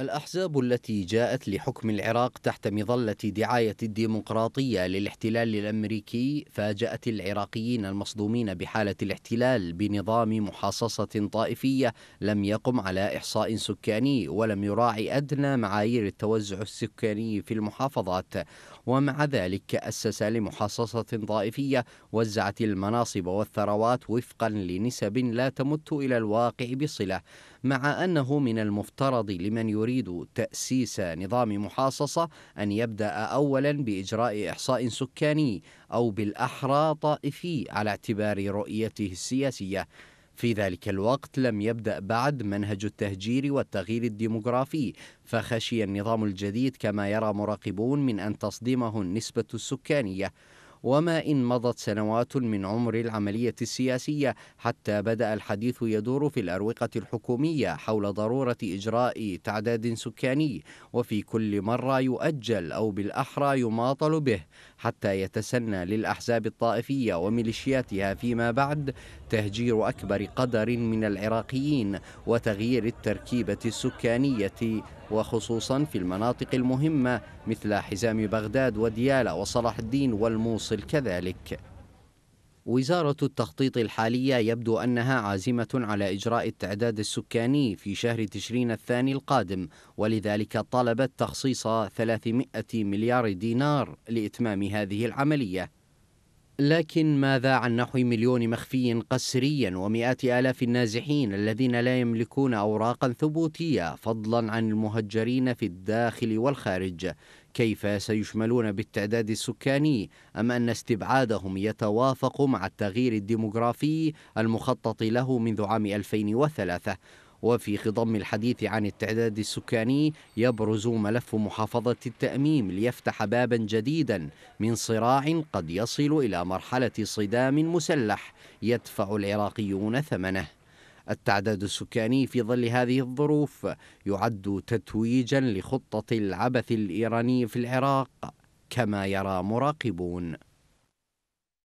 الأحزاب التي جاءت لحكم العراق تحت مظلة دعاية الديمقراطية للاحتلال الأمريكي فاجأت العراقيين المصدومين بحالة الاحتلال بنظام محاصصة طائفية لم يقم على إحصاء سكاني ولم يراعي أدنى معايير التوزع السكاني في المحافظات ومع ذلك أسس لمحاصصة طائفية وزعت المناصب والثروات وفقا لنسب لا تمت إلى الواقع بصلة مع أنه من المفترض لمن يريد تأسيس نظام محاصصة أن يبدأ أولا بإجراء إحصاء سكاني أو بالأحرى طائفي على اعتبار رؤيته السياسية في ذلك الوقت لم يبدأ بعد منهج التهجير والتغيير الديموغرافي فخشي النظام الجديد كما يرى مراقبون من أن تصدمه النسبة السكانية وما إن مضت سنوات من عمر العملية السياسية حتى بدأ الحديث يدور في الأروقة الحكومية حول ضرورة إجراء تعداد سكاني وفي كل مرة يؤجل أو بالأحرى يماطل به حتى يتسنى للأحزاب الطائفية وميليشياتها فيما بعد تهجير أكبر قدر من العراقيين وتغيير التركيبة السكانية وخصوصا في المناطق المهمة مثل حزام بغداد وديالة وصلاح الدين والموصل كذلك وزارة التخطيط الحالية يبدو أنها عازمة على إجراء التعداد السكاني في شهر تشرين الثاني القادم ولذلك طلبت تخصيص 300 مليار دينار لإتمام هذه العملية لكن ماذا عن نحو مليون مخفي قسريا ومئات آلاف النازحين الذين لا يملكون أوراقا ثبوتية فضلا عن المهجرين في الداخل والخارج كيف سيشملون بالتعداد السكاني أم أن استبعادهم يتوافق مع التغيير الديمغرافي المخطط له منذ عام 2003 وفي خضم الحديث عن التعداد السكاني يبرز ملف محافظة التأميم ليفتح بابا جديدا من صراع قد يصل إلى مرحلة صدام مسلح يدفع العراقيون ثمنه التعداد السكاني في ظل هذه الظروف يعد تتويجا لخطة العبث الإيراني في العراق كما يرى مراقبون